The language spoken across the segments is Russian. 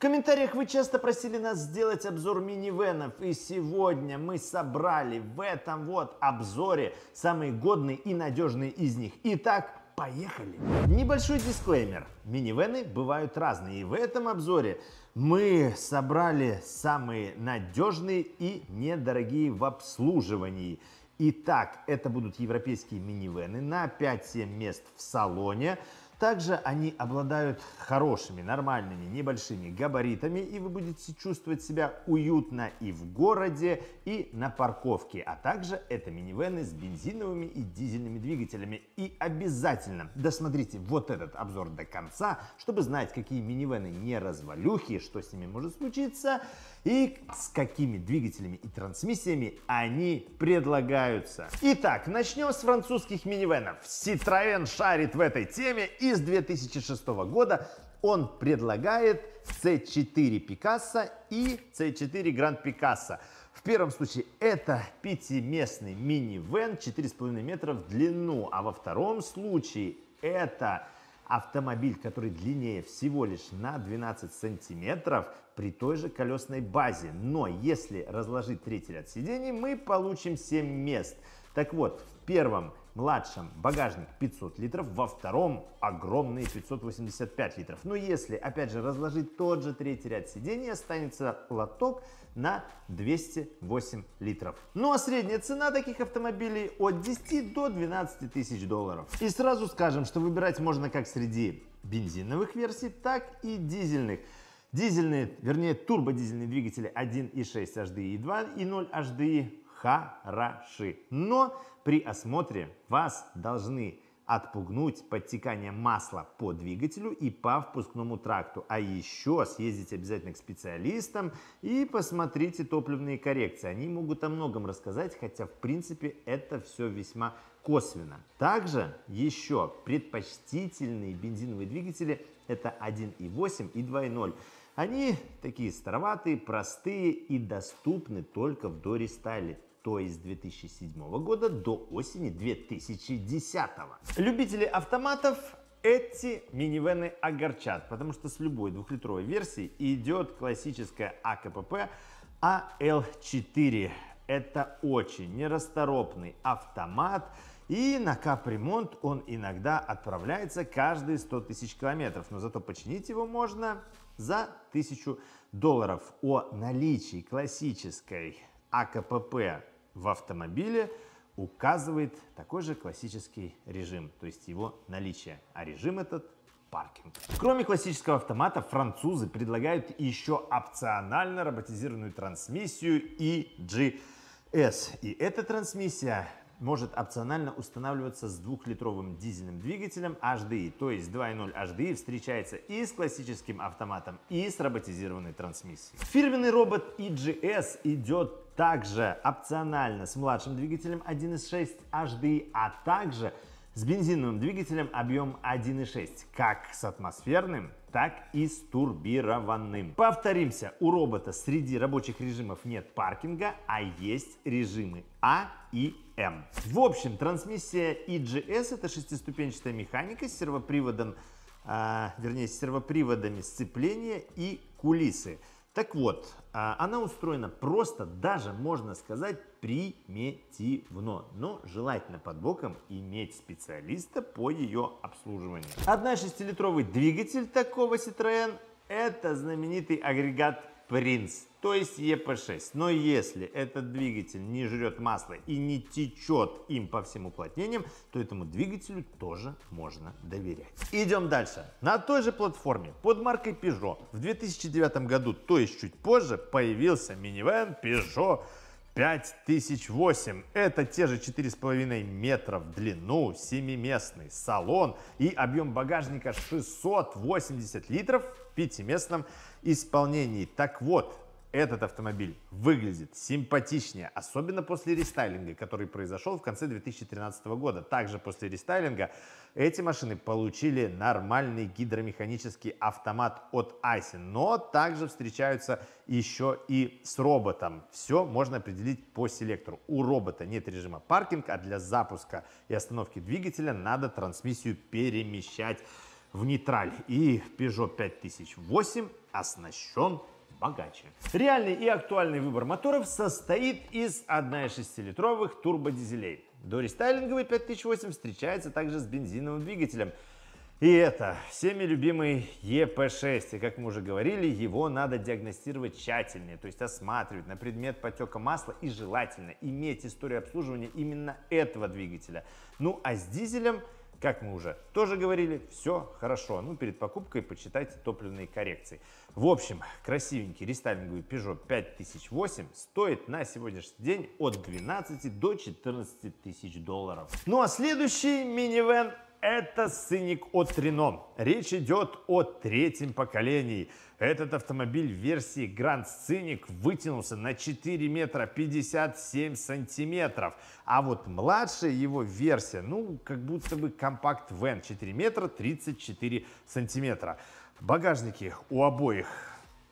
комментариях вы часто просили нас сделать обзор минивенов, и сегодня мы собрали в этом вот обзоре самые годные и надежные из них. Итак, Поехали! Небольшой дисклеймер. Минивены бывают разные, и в этом обзоре мы собрали самые надежные и недорогие в обслуживании. Итак, это будут европейские минивены на 5-7 мест в салоне также они обладают хорошими, нормальными, небольшими габаритами, и вы будете чувствовать себя уютно и в городе, и на парковке. А также это минивены с бензиновыми и дизельными двигателями. И обязательно досмотрите вот этот обзор до конца, чтобы знать, какие минивены не развалюхи, что с ними может случиться, и с какими двигателями и трансмиссиями они предлагаются. Итак, начнем с французских минивенов. Citroën шарит в этой теме и с 2006 года он предлагает C4 Picasso и C4 Grand Picasso. В первом случае это пятиместный мини-вен 4,5 метра в длину, а во втором случае это автомобиль, который длиннее всего лишь на 12 сантиметров при той же колесной базе. Но если разложить третий ряд сидений, мы получим 7 мест. Так вот, в первом младшем багажник 500 литров, во втором огромные 585 литров. Но если, опять же, разложить тот же третий ряд сидений, останется лоток на 208 литров. Ну а средняя цена таких автомобилей от 10 до 12 тысяч долларов. И сразу скажем, что выбирать можно как среди бензиновых версий, так и дизельных. Дизельные, вернее турбодизельные двигатели 1.6 HDI и 2.0 HDI хороши. Но при осмотре вас должны отпугнуть подтекание масла по двигателю и по впускному тракту. А еще съездите обязательно к специалистам и посмотрите топливные коррекции. Они могут о многом рассказать, хотя в принципе это все весьма косвенно. Также еще предпочтительные бензиновые двигатели это 1.8 и 2.0. Они такие староватые, простые и доступны только в дорестайле то есть с 2007 года до осени 2010. Любители автоматов эти минивены огорчат, потому что с любой двухлитровой версии идет классическая АКПП АЛ4. Это очень нерасторопный автомат, и на капремонт он иногда отправляется каждые 100 тысяч километров, но зато починить его можно за 1000 долларов. О наличии классической АКПП в автомобиле указывает такой же классический режим, то есть его наличие. А режим этот паркинг. Кроме классического автомата, французы предлагают еще опционально роботизированную трансмиссию EGS. И эта трансмиссия может опционально устанавливаться с двухлитровым дизельным двигателем HDI, то есть 2.0 HDI встречается и с классическим автоматом, и с роботизированной трансмиссией. Фирменный робот EGS идет также опционально с младшим двигателем 1.6 HD, а также с бензиновым двигателем объем 1.6, как с атмосферным, так и с турбированным. Повторимся, у робота среди рабочих режимов нет паркинга, а есть режимы А и М. В общем, трансмиссия EGS это шестиступенчатая механика с сервоприводом, э, вернее, с сервоприводами сцепления и кулисы. Так вот, а, она устроена просто, даже можно сказать, примитивно, но желательно под боком иметь специалиста по ее обслуживанию. 1,6-литровый двигатель такого Citroën – это знаменитый агрегат Принц то есть EP6. Но если этот двигатель не жрет масло и не течет им по всем уплотнениям, то этому двигателю тоже можно доверять. Идем дальше. На той же платформе под маркой Peugeot в 2009 году, то есть чуть позже, появился минивэн Peugeot 5008. Это те же 4,5 метра в длину, семиместный салон и объем багажника 680 литров в пятиместном исполнении. Так вот, этот автомобиль выглядит симпатичнее, особенно после рестайлинга, который произошел в конце 2013 года. Также после рестайлинга эти машины получили нормальный гидромеханический автомат от Айсен, но также встречаются еще и с роботом. Все можно определить по селектору. У робота нет режима паркинг, а для запуска и остановки двигателя надо трансмиссию перемещать в нейтраль. И Peugeot 5008 оснащен богаче. Реальный и актуальный выбор моторов состоит из 1,6-литровых турбодизелей. До рестайлинговой 5008 встречается также с бензиновым двигателем. И это всеми любимый ЕП-6. И как мы уже говорили, его надо диагностировать тщательнее, то есть осматривать на предмет потека масла и желательно иметь историю обслуживания именно этого двигателя. Ну а с дизелем – как мы уже тоже говорили, все хорошо. Ну, перед покупкой почитайте топливные коррекции. В общем, красивенький рестайлинговый Peugeot 5008 стоит на сегодняшний день от 12 до 14 тысяч долларов. Ну а следующий минивэн это сценик от Рено. Речь идет о третьем поколении. Этот автомобиль версии Grand Scenic вытянулся на 4 метра 57 сантиметров. А вот младшая его версия, ну, как будто бы компакт Вен, 4 метра 34 сантиметра. Багажники у обоих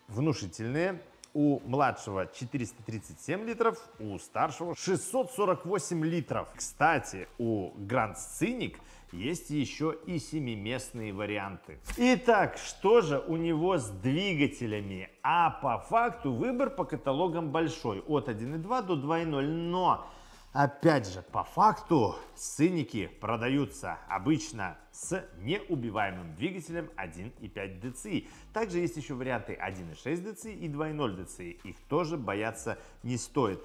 внушительные. У младшего 437 литров, у старшего 648 литров. Кстати, у Grand Scenic – есть еще и семиместные варианты. Итак, что же у него с двигателями? А по факту выбор по каталогам большой, от 1.2 до 2.0, но... Опять же, по факту сыники продаются обычно с неубиваемым двигателем 1,5 DCI. Также есть еще варианты 1,6 DCI и 2,0 DCI. Их тоже бояться не стоит.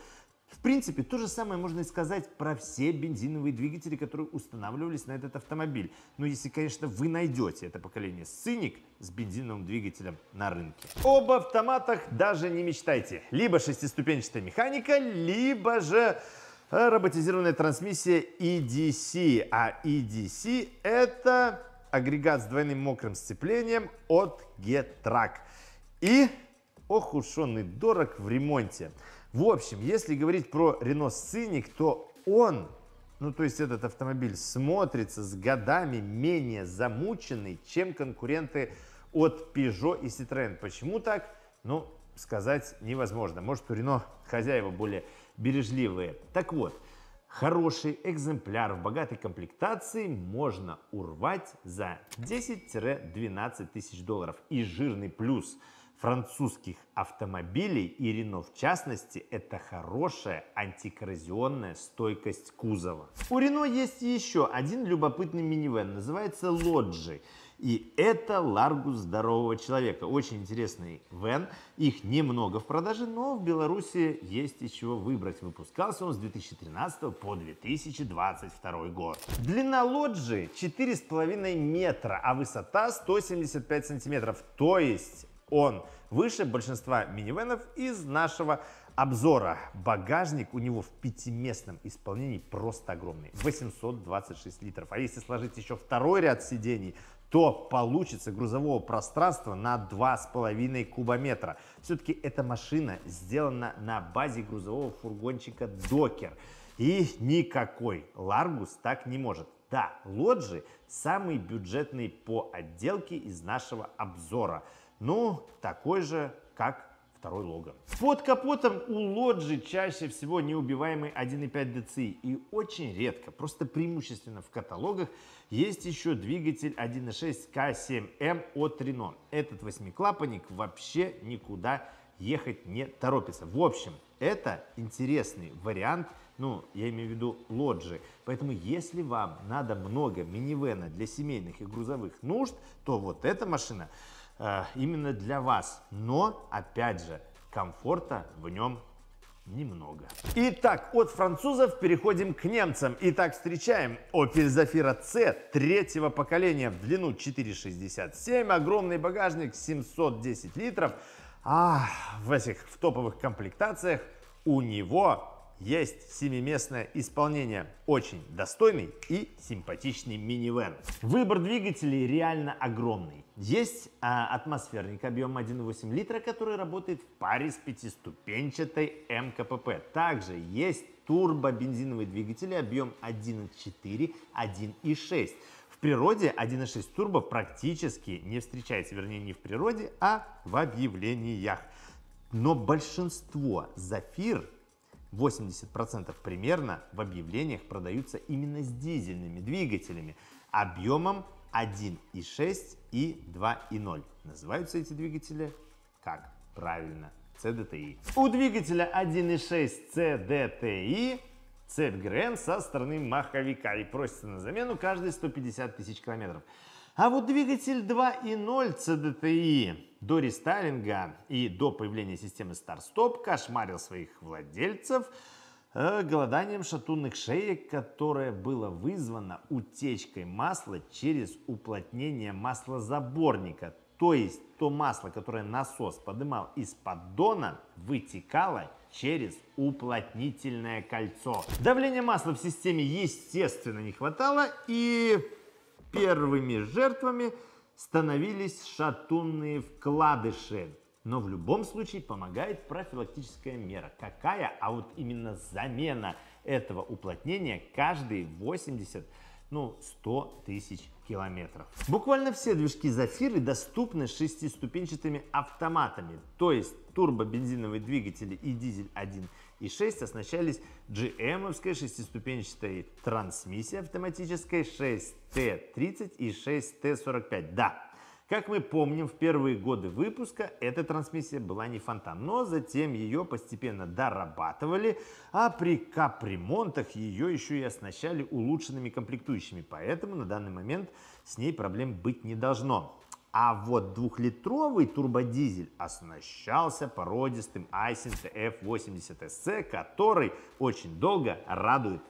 В принципе, то же самое можно и сказать про все бензиновые двигатели, которые устанавливались на этот автомобиль. Но если, конечно, вы найдете это поколение Scenic с бензиновым двигателем на рынке. Об автоматах даже не мечтайте. Либо шестиступенчатая механика, либо же э, роботизированная трансмиссия EDC. А EDC — это агрегат с двойным мокрым сцеплением от Getrack. И ох уж он и дорог в ремонте. В общем, если говорить про Renault Scenic, то он, ну то есть этот автомобиль смотрится с годами менее замученный, чем конкуренты от Peugeot и Citroën. Почему так? Ну, сказать невозможно. Может, у Рено хозяева более бережливые. Так вот, хороший экземпляр в богатой комплектации можно урвать за 10-12 тысяч долларов. И жирный плюс – французских автомобилей и Рено в частности – это хорошая антикоррозионная стойкость кузова. У Рено есть еще один любопытный минивэн, называется Лоджи. И это Ларгус здорового человека. Очень интересный вен. Их немного в продаже, но в Беларуси есть из чего выбрать. Выпускался он с 2013 по 2022 год. Длина лоджии 4,5 метра, а высота 175 сантиметров. То есть он выше большинства минивенов из нашего обзора. Багажник у него в пятиместном исполнении просто огромный. 826 литров. А если сложить еще второй ряд сидений, то получится грузового пространства на 2,5 кубометра. Все-таки эта машина сделана на базе грузового фургончика «Докер». И никакой Ларгус так не может. Да, лоджи самые бюджетные по отделке из нашего обзора – ну, такой же, как второй Логан. Под капотом у Лоджи чаще всего неубиваемый 1.5 DCI и очень редко, просто преимущественно в каталогах, есть еще двигатель 1.6 К7М от Renault. Этот восьмиклапанник вообще никуда ехать не торопится. В общем, это интересный вариант, ну, я имею в виду лоджи. Поэтому, если вам надо много минивена для семейных и грузовых нужд, то вот эта машина Э, именно для вас. Но, опять же, комфорта в нем немного. Итак, от французов переходим к немцам. Итак, встречаем Opel Zafira C третьего поколения в длину 4,67, огромный багажник 710 литров. А в этих в топовых комплектациях у него есть семиместное исполнение. Очень достойный и симпатичный минивэн. Выбор двигателей реально огромный. Есть а, атмосферник объемом 1,8 литра, который работает в паре с пятиступенчатой МКПП. Также есть турбо-бензиновые двигатели объем 1,4, 1,6. В природе 1.6 турбо практически не встречается, вернее не в природе, а в объявлениях. Но большинство зафир 80% примерно в объявлениях продаются именно с дизельными двигателями объемом 1.6 и 2.0. Называются эти двигатели как? Правильно, CDTI. У двигателя 1.6 CDTI цепь ГРМ со стороны маховика и просится на замену каждые 150 тысяч километров. А вот двигатель 2.0 CDTI до рестайлинга и до появления системы старт-стоп кошмарил своих владельцев э, голоданием шатунных шеек, которое было вызвано утечкой масла через уплотнение маслозаборника. То есть то масло, которое насос подымал из поддона, вытекало через уплотнительное кольцо. Давления масла в системе, естественно, не хватало, и Первыми жертвами становились шатунные вкладыши. Но в любом случае помогает профилактическая мера. Какая? А вот именно замена этого уплотнения каждые 80 ну, 100 тысяч километров. Буквально все движки Зафиры доступны шестиступенчатыми автоматами, то есть турбо-бензиновые двигатели и дизель 1 и 6 оснащались GM-овской шестиступенчатой трансмиссией автоматической 6T30 и 6T45. Да, как мы помним, в первые годы выпуска эта трансмиссия была не фонтан, но затем ее постепенно дорабатывали, а при капремонтах ее еще и оснащали улучшенными комплектующими, поэтому на данный момент с ней проблем быть не должно. А вот двухлитровый турбодизель оснащался породистым Айсинг F80SC, который очень долго радует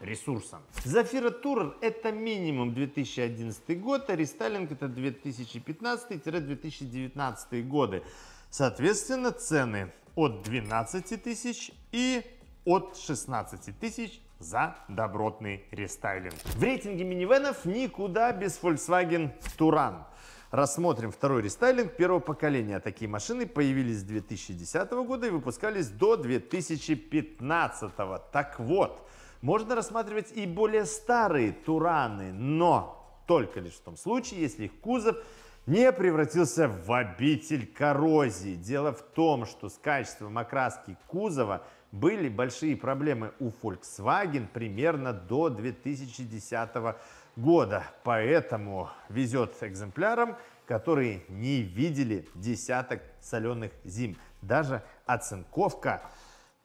ресурсом. Зафира Турер это минимум 2011 год, а рестайлинг это 2015-2019 годы. Соответственно, цены от 12 тысяч и от 16 тысяч за добротный рестайлинг. В рейтинге минивенов никуда без Volkswagen Туран. Рассмотрим второй рестайлинг первого поколения. Такие машины появились с 2010 года и выпускались до 2015. Так вот, можно рассматривать и более старые Тураны, но только лишь в том случае, если их кузов не превратился в обитель коррозии. Дело в том, что с качеством окраски кузова были большие проблемы у Volkswagen примерно до 2010 года года. Поэтому везет экземплярам, которые не видели десяток соленых зим. Даже оцинковка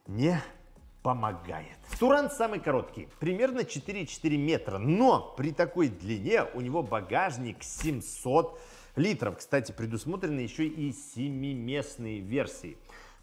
не помогает. Туран самый короткий, примерно 4,4 метра, но при такой длине у него багажник 700 литров. Кстати, предусмотрены еще и 7-местные версии.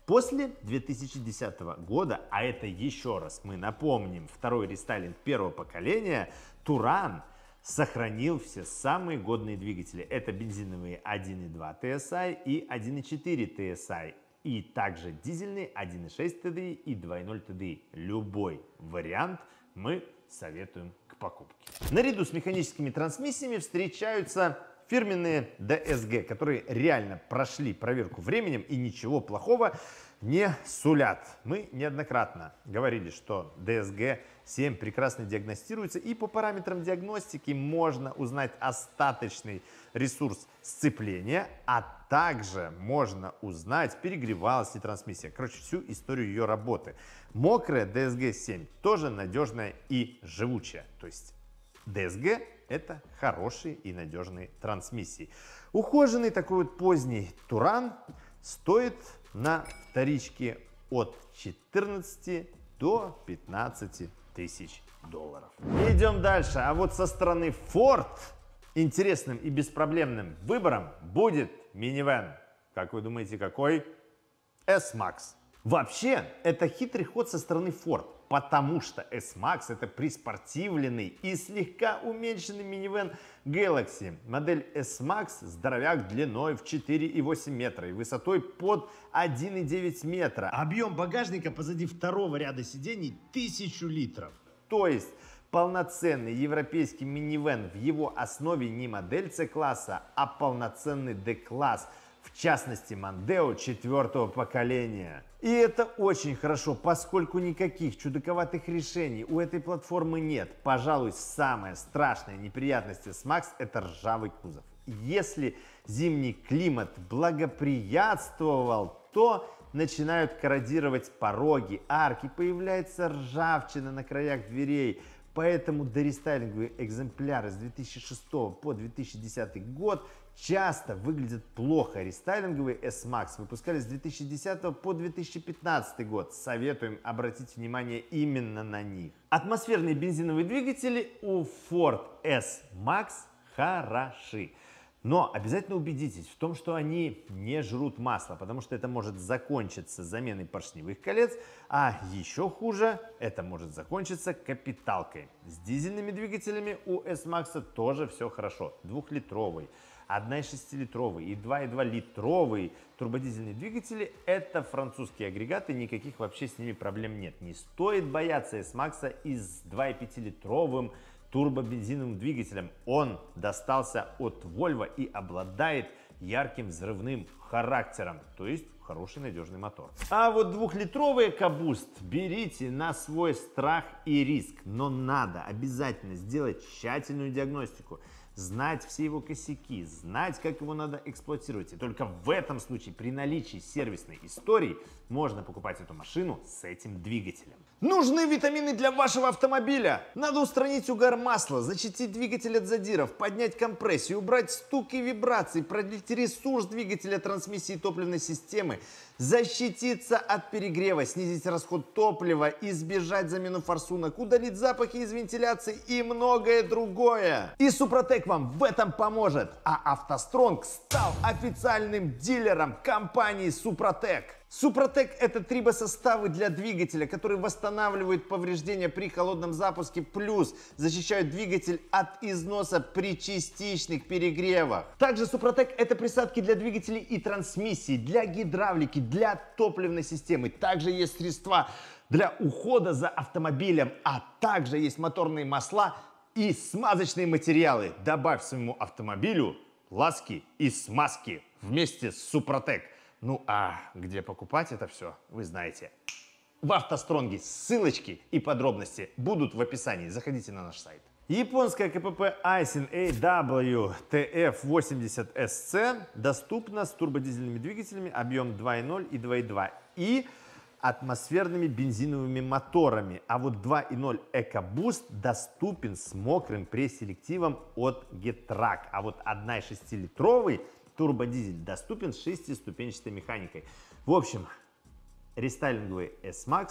После 2010 года, а это еще раз мы напомним, второй рестайлинг первого поколения, Туран сохранил все самые годные двигатели. Это бензиновые 1.2 TSI и 1.4 TSI, и также дизельные 1.6 TDI и 2.0 TDI. Любой вариант мы советуем к покупке. Наряду с механическими трансмиссиями встречаются фирменные DSG, которые реально прошли проверку временем и ничего плохого не сулят. Мы неоднократно говорили, что DSG 7 прекрасно диагностируется, и по параметрам диагностики можно узнать остаточный ресурс сцепления, а также можно узнать, перегревалась ли трансмиссия. Короче, всю историю ее работы. Мокрая DSG-7 тоже надежная и живучая. То есть DSG — это хорошие и надежные трансмиссии. Ухоженный такой вот поздний Туран стоит на вторичке от 14 до 15 тысяч долларов. идем дальше. А вот со стороны Ford интересным и беспроблемным выбором будет минивэн. Как вы думаете, какой? S-Max. Вообще, это хитрый ход со стороны Ford потому что S-Max это приспортивленный и слегка уменьшенный минивэн Galaxy. Модель S-Max здоровяк длиной в 4,8 метра и высотой под 1,9 метра. Объем багажника позади второго ряда сидений 1000 литров. То есть полноценный европейский минивэн в его основе не модель C-класса, а полноценный D-класс, в частности Мандео четвертого поколения. И это очень хорошо, поскольку никаких чудаковатых решений у этой платформы нет. Пожалуй, самая страшная неприятность с Макс это ржавый кузов. Если зимний климат благоприятствовал, то начинают корродировать пороги, арки, появляется ржавчина на краях дверей. Поэтому дорестайлинговые экземпляры с 2006 по 2010 год часто выглядят плохо. Рестайлинговые S-Max выпускались с 2010 по 2015 год. Советуем обратить внимание именно на них. Атмосферные бензиновые двигатели у Ford S-Max хороши. Но обязательно убедитесь в том, что они не жрут масло, потому что это может закончиться заменой поршневых колец, а еще хуже, это может закончиться капиталкой. С дизельными двигателями у S-Max тоже все хорошо, двухлитровый. 1,6-литровый и 2,2-литровый турбодизельные двигатели – это французские агрегаты, никаких вообще с ними проблем нет. Не стоит бояться S-Max и с 2,5-литровым турбобензиновым двигателем. Он достался от Volvo и обладает ярким взрывным характером, то есть хороший надежный мотор. А вот двухлитровый экобуст берите на свой страх и риск, но надо обязательно сделать тщательную диагностику – знать все его косяки, знать, как его надо эксплуатировать. И только в этом случае, при наличии сервисной истории, можно покупать эту машину с этим двигателем. Нужны витамины для вашего автомобиля! Надо устранить угар масла, защитить двигатель от задиров, поднять компрессию, убрать стук и вибрации, продлить ресурс двигателя трансмиссии топливной системы, защититься от перегрева, снизить расход топлива, избежать замену форсунок, удалить запахи из вентиляции и многое другое. И Супротек вам в этом поможет. А автостронг стал официальным дилером компании Супротек. Супротек – это трибосоставы для двигателя, которые восстанавливают повреждения при холодном запуске, плюс защищают двигатель от износа при частичных перегревах. Также Супротек – это присадки для двигателей и трансмиссии, для гидравлики, для топливной системы. Также есть средства для ухода за автомобилем, а также есть моторные масла и смазочные материалы. Добавь своему автомобилю ласки и смазки вместе с Супротек. Ну а где покупать это все, вы знаете. В автостронге ссылочки и подробности будут в описании. Заходите на наш сайт. Японская КПП Aisin AW 80 sc доступна с турбодизельными двигателями объем 2.0 и 2.2 и атмосферными бензиновыми моторами. А вот 2.0 EcoBoost доступен с мокрым пресселективом от Getrack. А вот 1.6-литровый Турбодизель доступен с шестиступенчатой механикой. В общем, рестайлинговый S-Max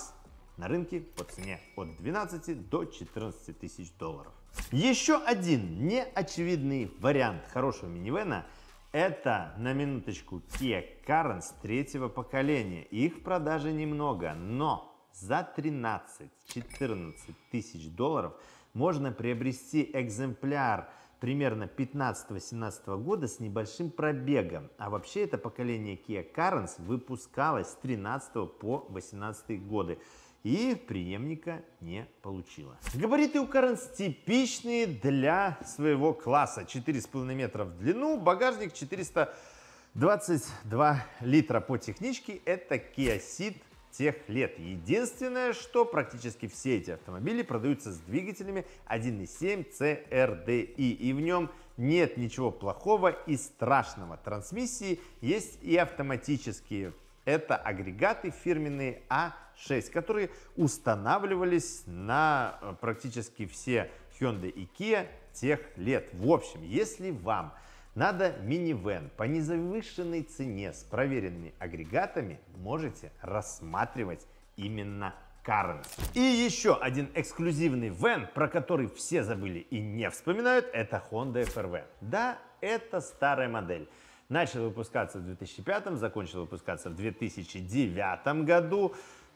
на рынке по цене от 12 до 14 тысяч долларов. Еще один неочевидный вариант хорошего минивена – это, на минуточку, Kia Carens третьего поколения. Их в продаже немного, но за 13-14 тысяч долларов можно приобрести экземпляр – примерно 15 18 года с небольшим пробегом. А вообще это поколение Kia Carens выпускалось с 13 по 18 годы и преемника не получила. Габариты у Currents типичные для своего класса. 4,5 метра в длину, багажник 422 литра по техничке. Это Kia Ceed тех лет. Единственное, что практически все эти автомобили продаются с двигателями 1.7 CRDI, и в нем нет ничего плохого и страшного. Трансмиссии есть и автоматические. Это агрегаты фирменные А6, которые устанавливались на э, практически все Hyundai и Kia тех лет. В общем, если вам надо минивэн по незавышенной цене с проверенными агрегатами можете рассматривать именно Карен. И еще один эксклюзивный вен, про который все забыли и не вспоминают, это Honda FRV. Да, это старая модель. Начал выпускаться в 2005, закончил выпускаться в 2009 году.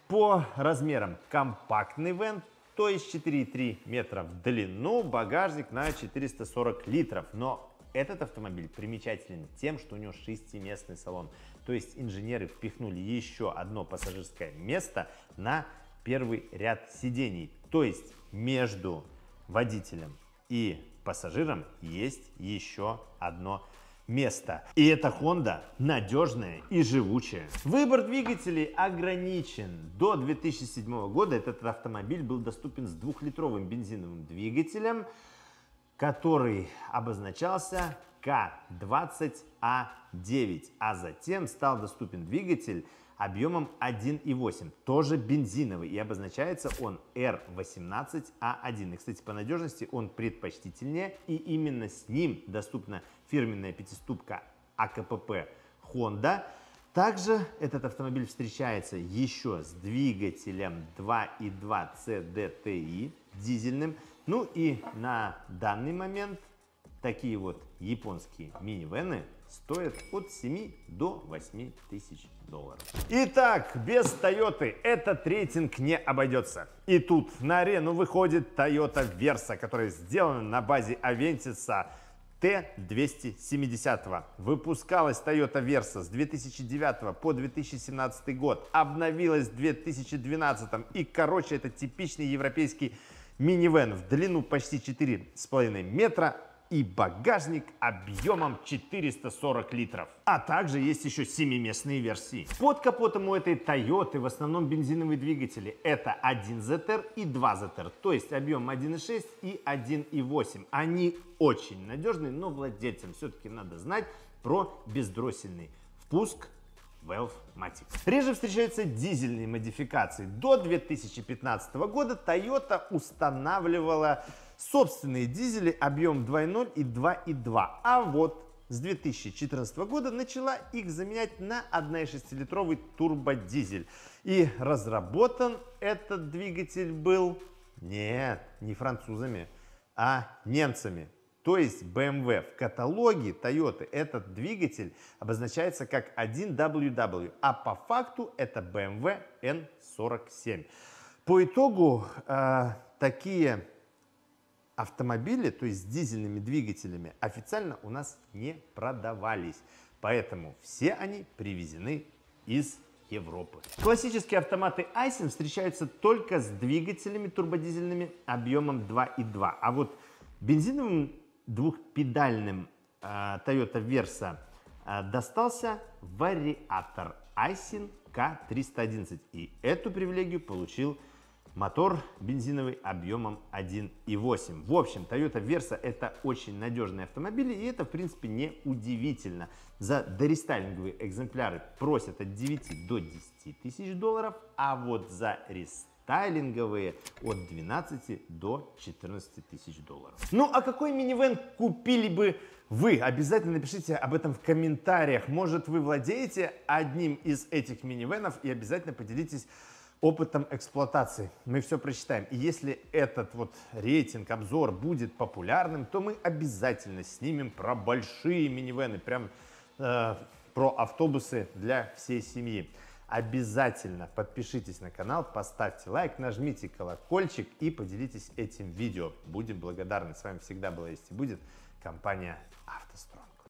По размерам компактный вен, то есть 4,3 метра в длину, багажник на 440 литров. Но этот автомобиль примечателен тем, что у него шестиместный салон. То есть инженеры впихнули еще одно пассажирское место на первый ряд сидений. То есть между водителем и пассажиром есть еще одно место. И эта Honda надежная и живучая. Выбор двигателей ограничен. До 2007 года этот автомобиль был доступен с двухлитровым бензиновым двигателем который обозначался К20А9, а, а затем стал доступен двигатель объемом 1.8, тоже бензиновый, и обозначается он R18A1. А и, кстати, по надежности он предпочтительнее, и именно с ним доступна фирменная пятиступка АКПП Honda – также этот автомобиль встречается еще с двигателем 2.2 CDTI дизельным. Ну и на данный момент такие вот японские минивены стоят от 7 до 8 тысяч долларов. Итак, без Toyota этот рейтинг не обойдется. И тут на арену выходит Toyota Versa, которая сделана на базе Авентиса Т-270. Выпускалась Toyota Versa с 2009 по 2017 год, обновилась в 2012 и, короче, это типичный европейский минивэн в длину почти 4,5 метра, и багажник объемом 440 литров. А также есть еще семиместные версии. Под капотом у этой Toyota в основном бензиновые двигатели. Это 1 ZR и 2 ZR, то есть объем 1.6 и 1.8. Они очень надежные, но владельцам все-таки надо знать про бездроссельный впуск, Valve Matic. Реже встречаются дизельные модификации. До 2015 года Toyota устанавливала собственные дизели объем 2.0 и 2.2. А вот с 2014 года начала их заменять на 1,6-литровый турбодизель. И разработан этот двигатель был, нет, не французами, а немцами. То есть BMW эм в каталоге Toyota этот двигатель обозначается как 1WW, а по факту это BMW N47. Эм по итогу э, такие автомобили, то есть с дизельными двигателями, официально у нас не продавались. Поэтому все они привезены из Европы. Классические автоматы Айсен встречаются только с двигателями турбодизельными объемом 2.2. А вот бензиновым двухпедальным э, Toyota Versa э, достался вариатор Aisin K311. И эту привилегию получил мотор бензиновый объемом 1.8. В общем, Toyota Versa это очень надежные автомобили, и это, в принципе, не удивительно. За дорестайлинговые экземпляры просят от 9 до 10 тысяч долларов, а вот за рестайлинг стайлинговые от 12 до 14 тысяч долларов. Ну а какой минивэн купили бы вы? Обязательно напишите об этом в комментариях. Может вы владеете одним из этих минивэнов и обязательно поделитесь опытом эксплуатации. Мы все прочитаем. И если этот вот рейтинг, обзор будет популярным, то мы обязательно снимем про большие минивены, прям э, про автобусы для всей семьи. Обязательно подпишитесь на канал, поставьте лайк, нажмите колокольчик и поделитесь этим видео. Будем благодарны. С вами всегда была есть и будет компания автостро